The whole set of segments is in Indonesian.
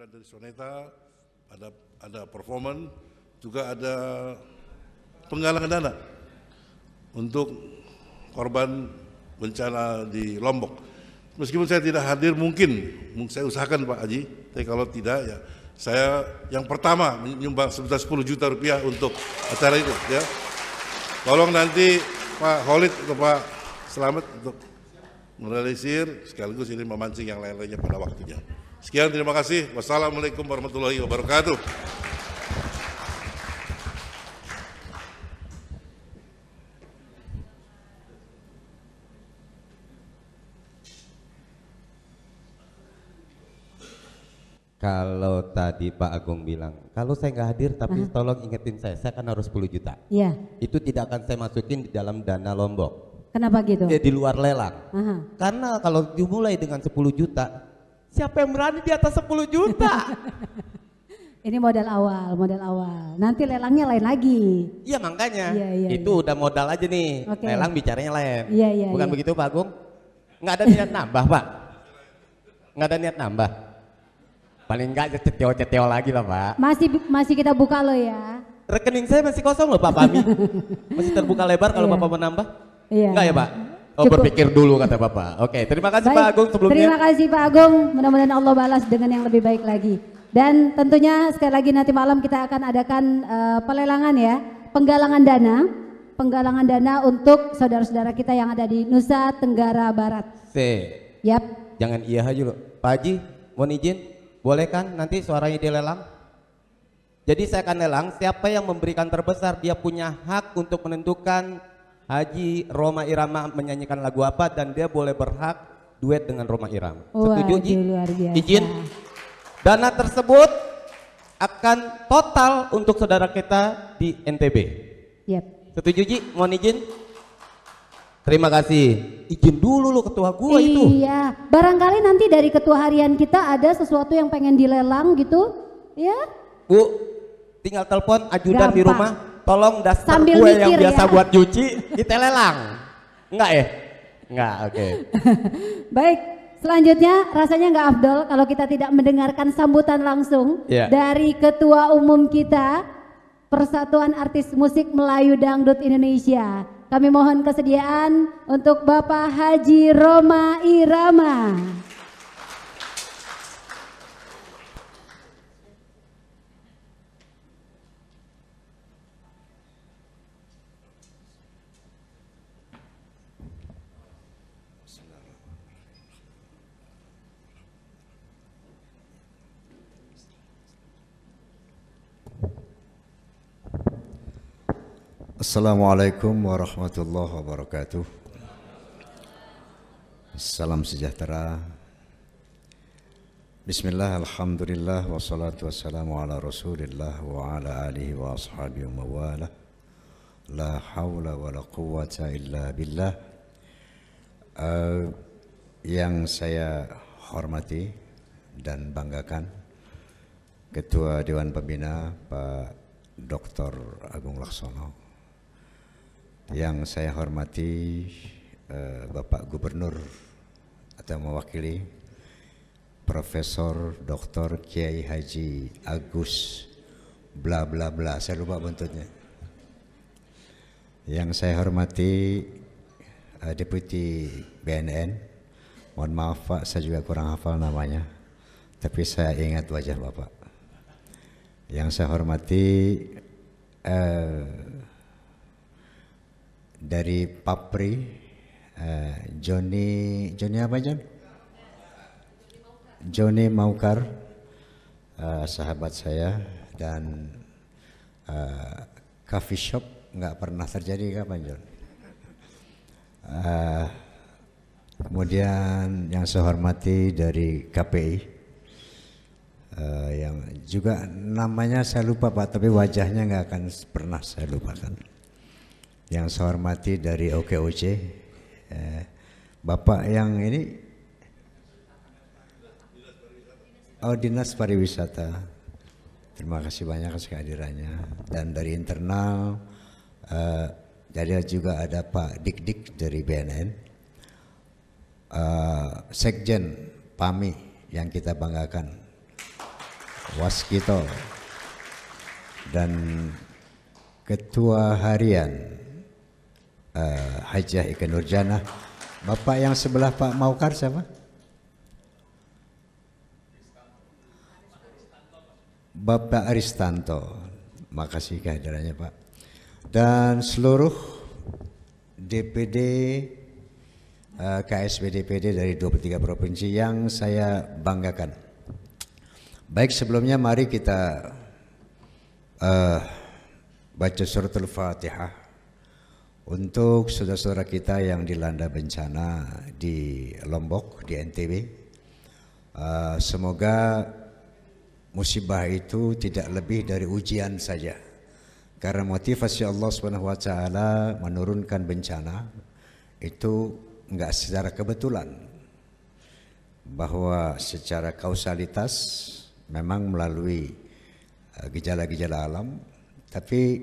hiburan dari Soneta, ada ada performan, juga ada penggalangan dana untuk korban bencana di Lombok. Meskipun saya tidak hadir mungkin, saya usahakan Pak Haji, tapi kalau tidak ya saya yang pertama menyumbang sebesar 10 juta rupiah untuk acara itu ya. Tolong nanti Pak Holid atau Pak Selamat untuk merealisir sekaligus ini memancing yang lain-lainnya pada waktunya. Sekian terima kasih. Wassalamualaikum warahmatullahi wabarakatuh. Kalau tadi Pak Agung bilang, kalau saya nggak hadir tapi uh -huh. tolong ingetin saya, saya kan harus 10 juta. Iya. Yeah. Itu tidak akan saya masukin di dalam dana Lombok. Kenapa gitu? Ya, di luar lelang. Uh -huh. Karena kalau dimulai dengan 10 juta, Siapa yang berani di atas 10 juta? Ini modal awal, modal awal. Nanti lelangnya lain lagi. Iya makanya. Iya, iya, iya. itu iya. udah modal aja nih. Okay. Lelang bicaranya lain. Iya, iya, Bukan iya. begitu Pak Agung? Nggak ada niat nambah Pak? Nggak ada niat nambah? Paling nggak ceteo-ceteo lagi lah Pak. Masih masih kita buka loh ya. Rekening saya masih kosong loh Pak Pami. masih terbuka lebar kalau iya. Bapak mau nambah. Iya. Enggak ya Pak? Oh berpikir dulu kata Bapak. Oke, okay, terima kasih Baik. Pak Agung sebelumnya. Terima kasih Pak Agung, mudah-mudahan Allah balas dengan yang lebih baik lagi. Dan tentunya sekali lagi nanti malam kita akan adakan uh, pelelangan ya, penggalangan dana, penggalangan dana untuk saudara-saudara kita yang ada di Nusa Tenggara Barat. Se. Yap. Jangan iya aja loh. Pak Haji, mohon izin, boleh kan nanti suaranya dilelang? Jadi saya akan lelang, siapa yang memberikan terbesar dia punya hak untuk menentukan Haji Roma Irama menyanyikan lagu apa dan dia boleh berhak duet dengan Roma Irama. Setuju Ji? Izin. Dana tersebut akan total untuk saudara kita di NTB. Yep. Setuju Ji? Mohon izin. Terima kasih. Ijin dulu lo ketua gua iya. itu. Iya. Barangkali nanti dari ketua harian kita ada sesuatu yang pengen dilelang gitu. Ya. Bu, tinggal telepon ajudan Gampang. di rumah tolong daster Sambil kue mikir, yang biasa ya. buat cuci telelang, Enggak ya? Enggak, oke. Okay. Baik, selanjutnya rasanya enggak Abdul kalau kita tidak mendengarkan sambutan langsung yeah. dari ketua umum kita Persatuan Artis Musik Melayu Dangdut Indonesia. Kami mohon kesediaan untuk Bapak Haji Roma Irama. Assalamualaikum warahmatullahi wabarakatuh. Salam sejahtera. Bismillah, alhamdulillah, wassalatu wassalamu ala rasulillah wa ala alihi wa ashabihi wa La hawla wa la quwata illa billah. Uh, yang saya hormati dan banggakan Ketua Dewan Pembina Pak Dr. Agung Laksono yang saya hormati eh, Bapak Gubernur atau mewakili Profesor Dr. Kiai Haji Agus bla bla bla saya lupa bentuknya yang saya hormati eh, Deputi BNN mohon maaf Pak saya juga kurang hafal namanya tapi saya ingat wajah Bapak yang saya hormati eh, dari Papri uh, Joni Joni apa John? Joni Maukar uh, sahabat saya dan uh, coffee shop nggak pernah terjadi kapan John? Uh, kemudian yang saya hormati dari KPI uh, yang juga namanya saya lupa Pak, tapi wajahnya nggak akan pernah saya lupakan yang saya hormati dari OKOC, eh, Bapak yang ini, oh Dinas Pariwisata, terima kasih banyak atas kehadirannya. Dan dari internal, eh, jadi juga ada Pak Dik Dik dari BNN, eh, Sekjen PAMI yang kita banggakan, Waskito, dan Ketua Harian uh, Hajah Ika Nurjana. Bapak yang sebelah Pak Maukar siapa? Bapak Aristanto. Makasih kehadirannya Pak. Dan seluruh DPD eh, KSB DPD dari 23 provinsi yang saya banggakan. Baik sebelumnya mari kita uh, baca al Fatihah. Untuk saudara-saudara kita yang dilanda bencana di Lombok, di NTB, eh, semoga musibah itu tidak lebih dari ujian saja. Karena motivasi Allah Swt menurunkan bencana itu enggak secara kebetulan bahwa secara kausalitas memang melalui eh, gejala-gejala alam tapi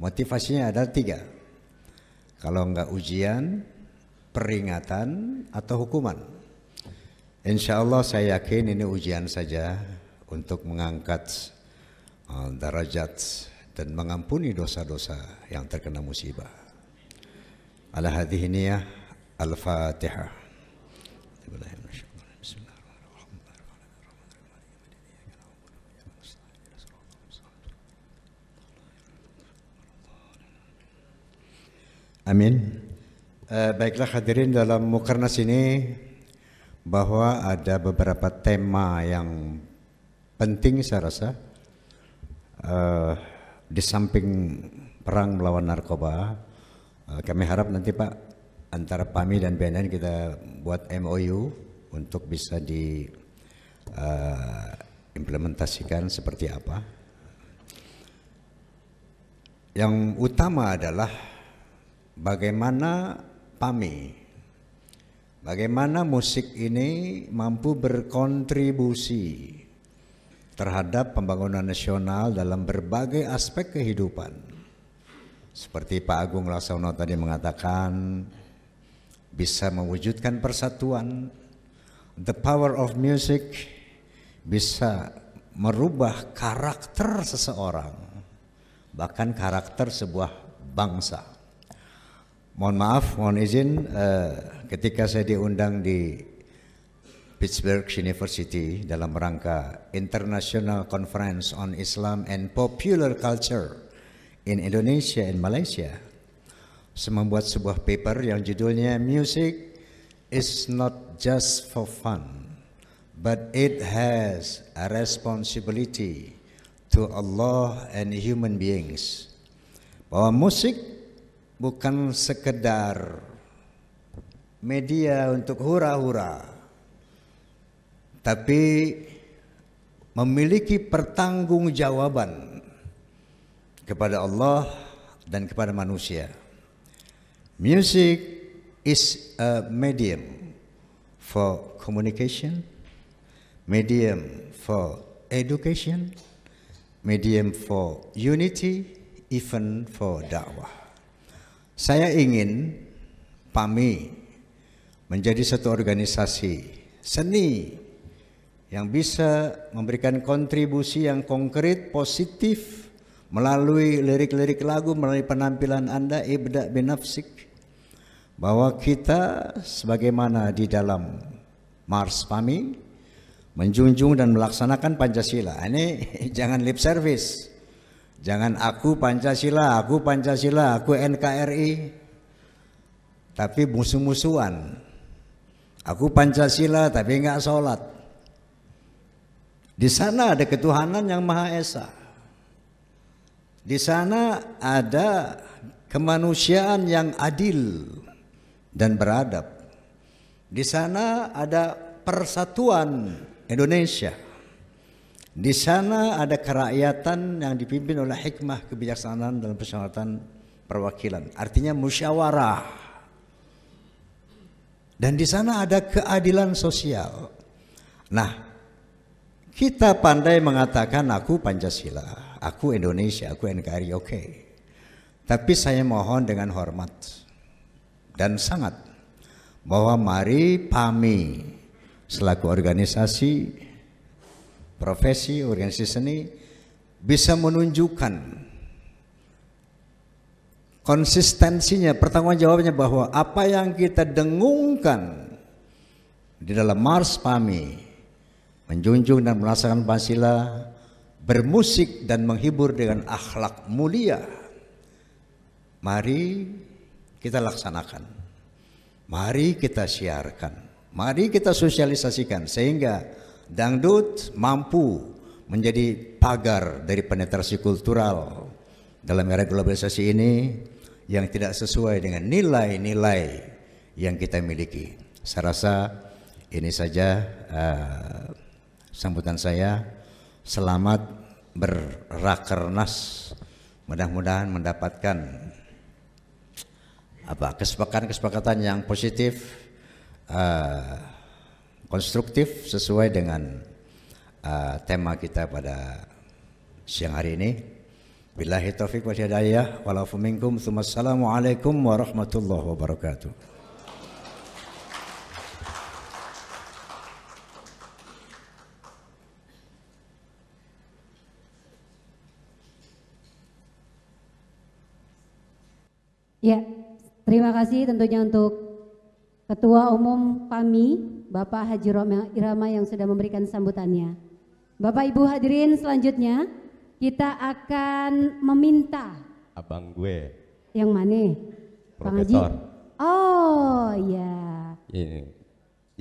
motivasinya ada tiga kalau enggak ujian, peringatan atau hukuman. Insya Allah saya yakin ini ujian saja untuk mengangkat derajat eh, darajat dan mengampuni dosa-dosa yang terkena musibah. al hadhihi al-Fatihah. Bismillahirrahmanirrahim. Amin. Eh, baiklah hadirin dalam Mukarnas ini bahwa ada beberapa tema yang penting saya rasa uh, di samping perang melawan narkoba uh, kami harap nanti Pak antara PAMI dan BNN kita buat MOU untuk bisa di uh, implementasikan seperti apa yang utama adalah bagaimana PAMI, bagaimana musik ini mampu berkontribusi terhadap pembangunan nasional dalam berbagai aspek kehidupan. Seperti Pak Agung Laksono tadi mengatakan, bisa mewujudkan persatuan. The power of music bisa merubah karakter seseorang, bahkan karakter sebuah bangsa mohon maaf, mohon izin, uh, ketika saya diundang di Pittsburgh University dalam rangka International Conference on Islam and Popular Culture in Indonesia and Malaysia, saya membuat sebuah paper yang judulnya Music is not just for fun, but it has a responsibility to Allah and human beings. Bahwa musik bukan sekedar media untuk hura-hura tapi memiliki pertanggungjawaban kepada Allah dan kepada manusia. Music is a medium for communication, medium for education, medium for unity, even for dakwah. Saya ingin PAMI menjadi satu organisasi seni yang bisa memberikan kontribusi yang konkret, positif melalui lirik-lirik lagu, melalui penampilan Anda ibda binafsik bahwa kita sebagaimana di dalam Mars Pami menjunjung dan melaksanakan Pancasila. Ini jangan lip service. Jangan aku Pancasila, aku Pancasila, aku NKRI. Tapi musuh-musuhan. Aku Pancasila tapi nggak sholat. Di sana ada ketuhanan yang Maha Esa. Di sana ada kemanusiaan yang adil dan beradab. Di sana ada persatuan Indonesia. Di sana ada kerakyatan yang dipimpin oleh hikmah kebijaksanaan dalam persyaratan perwakilan. Artinya musyawarah. Dan di sana ada keadilan sosial. Nah, kita pandai mengatakan aku Pancasila, aku Indonesia, aku NKRI, oke. Okay. Tapi saya mohon dengan hormat dan sangat bahwa mari PAMI selaku organisasi profesi, organisasi seni bisa menunjukkan konsistensinya, pertanggung jawabnya bahwa apa yang kita dengungkan di dalam Mars Pami menjunjung dan melaksanakan Pancasila bermusik dan menghibur dengan akhlak mulia mari kita laksanakan mari kita siarkan mari kita sosialisasikan sehingga Dangdut mampu menjadi pagar dari penetrasi kultural dalam era globalisasi ini yang tidak sesuai dengan nilai-nilai yang kita miliki. Saya rasa ini saja uh, sambutan saya. Selamat berrakernas. Mudah-mudahan mendapatkan apa kesepakatan-kesepakatan yang positif. Uh, konstruktif sesuai dengan uh, tema kita pada siang hari ini. Billahi taufiq wa hidayah wa lafu minkum alaikum warahmatullahi wabarakatuh. Ya, terima kasih tentunya untuk Ketua Umum PAMI Bapak Haji Irama yang sudah memberikan sambutannya. Bapak Ibu hadirin selanjutnya kita akan meminta abang gue. Yang mana? Profesor. Bang Haji. Oh iya. Ini iya.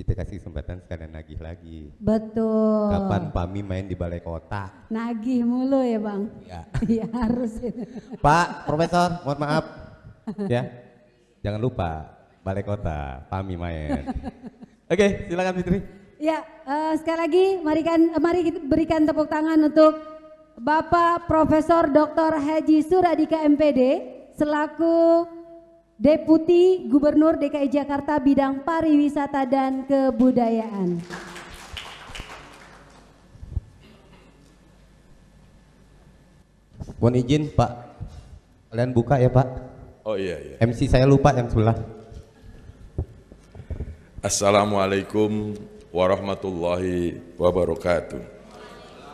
kita kasih kesempatan sekalian nagih lagi. Betul. Kapan Pami main di balai kota? Nagih mulu ya bang. Iya. Iya harus. Pak Profesor, mohon maaf. ya, jangan lupa balai kota Pami main. Oke, silakan Fitri. Ya, uh, sekali lagi mari, kan, eh, mari kita berikan tepuk tangan untuk Bapak Profesor Dr. Haji Suradika MPD selaku Deputi Gubernur DKI Jakarta bidang pariwisata dan kebudayaan. Mohon izin Pak, kalian buka ya Pak. Oh iya iya. MC saya lupa yang sebelah. Assalamualaikum warahmatullahi wabarakatuh.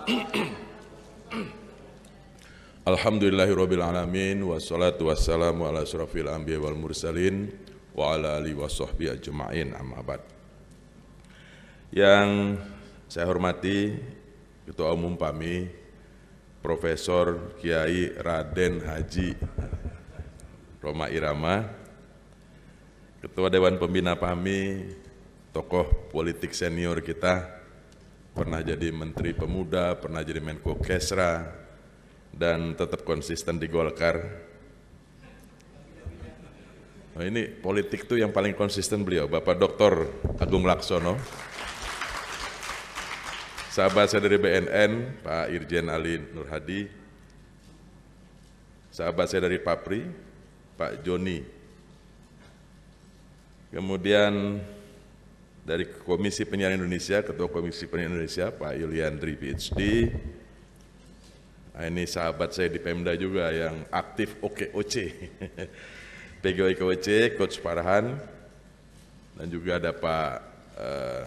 Alhamdulillahirabbil alamin wassalatu wassalamu ala asrafil anbiya'i wal mursalin wa ala ali washabbi ajmain amma Yang saya hormati Ketua Umum PAMI Profesor Kiai Raden Haji Roma Irama Ketua Dewan Pembina PAMI, tokoh politik senior kita, pernah jadi Menteri Pemuda, pernah jadi Menko Kesra, dan tetap konsisten di Golkar. Nah, ini politik tuh yang paling konsisten beliau, Bapak Dr. Agung Laksono. Sahabat saya dari BNN, Pak Irjen Ali Nurhadi. Sahabat saya dari Papri, Pak Joni Kemudian dari Komisi Penyiaran Indonesia, Ketua Komisi Penyiaran Indonesia Pak Yuliandri PhD. Nah, ini sahabat saya di Pemda juga yang aktif OKOC. PGOI KOC, Coach Farhan. Dan juga ada Pak eh,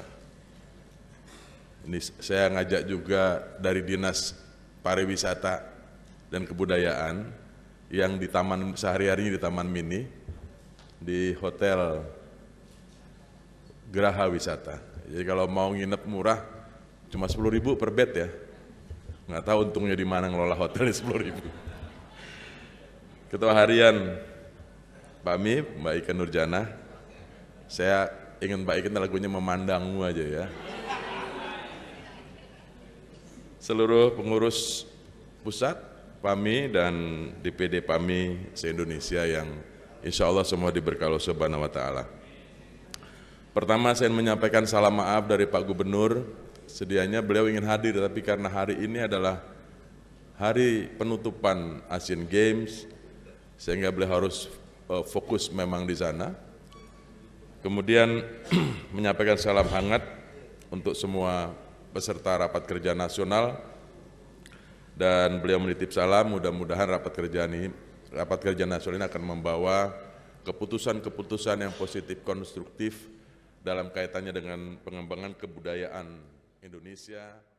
ini saya ngajak juga dari Dinas Pariwisata dan Kebudayaan yang di taman sehari hari di Taman Mini di Hotel Geraha Wisata. Jadi kalau mau nginep murah cuma 10 ribu per bed ya. Nggak tahu untungnya di mana ngelola hotelnya 10 ribu. Ketua Harian Pak Mip, Mbak Ika Nurjana, saya ingin Mbak Ika lagunya memandangmu aja ya. Seluruh pengurus pusat PAMI dan DPD PAMI se-Indonesia yang insya Allah semua diberkalo Subhanahu wa Ta'ala. Pertama saya menyampaikan salam maaf dari Pak Gubernur, sedianya beliau ingin hadir tapi karena hari ini adalah hari penutupan Asian Games sehingga beliau harus uh, fokus memang di sana. Kemudian menyampaikan salam hangat untuk semua peserta rapat kerja nasional dan beliau menitip salam mudah-mudahan rapat kerja ini rapat kerja nasional ini akan membawa keputusan-keputusan yang positif konstruktif dalam kaitannya dengan pengembangan kebudayaan Indonesia